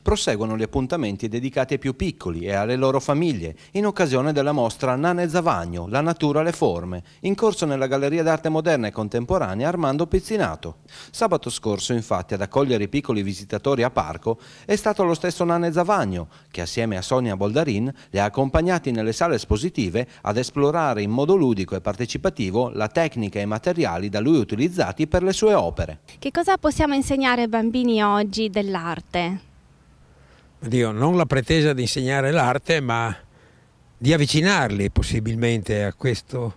Proseguono gli appuntamenti dedicati ai più piccoli e alle loro famiglie in occasione della mostra Nane Zavagno, La natura e le forme, in corso nella Galleria d'arte moderna e contemporanea Armando Pizzinato. Sabato scorso, infatti, ad accogliere i piccoli visitatori a parco è stato lo stesso Nane Zavagno, che assieme a Sonia Boldarin li ha accompagnati nelle sale espositive ad esplorare in modo ludico e partecipativo la tecnica e i materiali da lui utilizzati per le sue opere. Che cosa possiamo insegnare ai bambini oggi dell'arte? Dio, non la pretesa di insegnare l'arte, ma di avvicinarli possibilmente a, questo,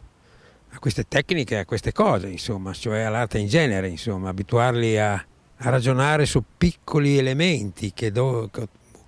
a queste tecniche, a queste cose, insomma, cioè all'arte in genere, insomma, abituarli a, a, ragionare su piccoli elementi che, do,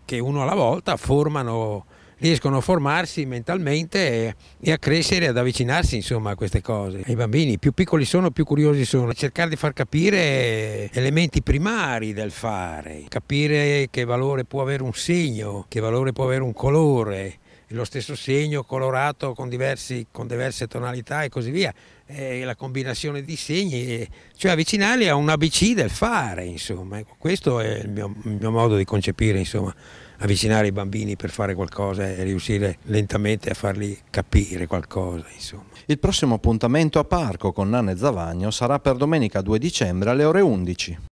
che uno alla volta formano riescono a formarsi mentalmente e, e a crescere, ad avvicinarsi insomma, a queste cose. I bambini più piccoli sono, più curiosi sono, cercare di far capire elementi primari del fare, capire che valore può avere un segno, che valore può avere un colore, lo stesso segno colorato con, diversi, con diverse tonalità e così via, e eh, la combinazione di segni, eh, cioè avvicinarli a un ABC del fare, insomma. Ecco, questo è il mio, il mio modo di concepire, insomma, avvicinare i bambini per fare qualcosa e riuscire lentamente a farli capire qualcosa, insomma. Il prossimo appuntamento a Parco con Nanne Zavagno sarà per domenica 2 dicembre alle ore 11.